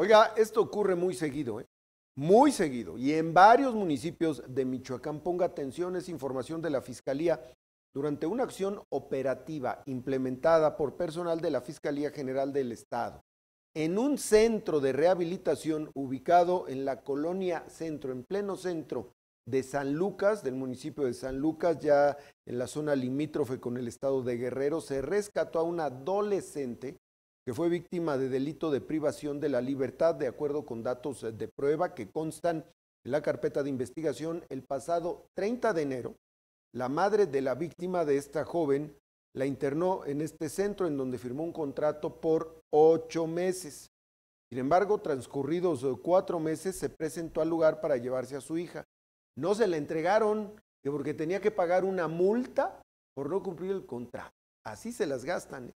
Oiga, esto ocurre muy seguido, ¿eh? muy seguido, y en varios municipios de Michoacán. Ponga atención, es información de la Fiscalía. Durante una acción operativa implementada por personal de la Fiscalía General del Estado, en un centro de rehabilitación ubicado en la colonia centro, en pleno centro de San Lucas, del municipio de San Lucas, ya en la zona limítrofe con el estado de Guerrero, se rescató a un adolescente fue víctima de delito de privación de la libertad, de acuerdo con datos eh, de prueba que constan en la carpeta de investigación, el pasado 30 de enero, la madre de la víctima de esta joven la internó en este centro en donde firmó un contrato por ocho meses. Sin embargo, transcurridos eh, cuatro meses, se presentó al lugar para llevarse a su hija. No se la entregaron porque tenía que pagar una multa por no cumplir el contrato. Así se las gastan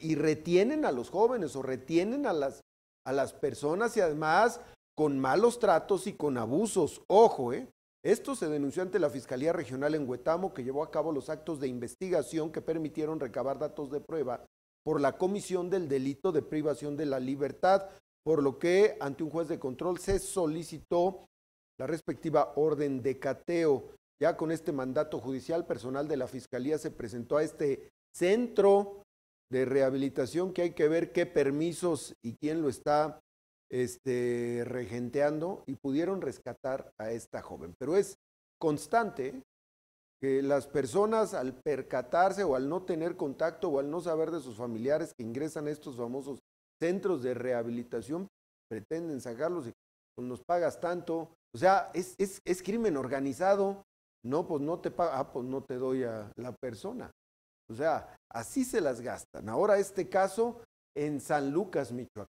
y retienen a los jóvenes o retienen a las, a las personas y además con malos tratos y con abusos. Ojo, ¿eh? Esto se denunció ante la Fiscalía Regional en Huetamo, que llevó a cabo los actos de investigación que permitieron recabar datos de prueba por la comisión del delito de privación de la libertad, por lo que ante un juez de control se solicitó la respectiva orden de cateo. Ya con este mandato judicial, personal de la Fiscalía se presentó a este centro de rehabilitación que hay que ver qué permisos y quién lo está este, regenteando y pudieron rescatar a esta joven. Pero es constante que las personas al percatarse o al no tener contacto o al no saber de sus familiares que ingresan a estos famosos centros de rehabilitación pretenden sacarlos y nos pagas tanto. O sea, es, es, es crimen organizado. No, pues no te paga, ah, pues no te doy a la persona. O sea, así se las gastan. Ahora este caso en San Lucas, Michoacán.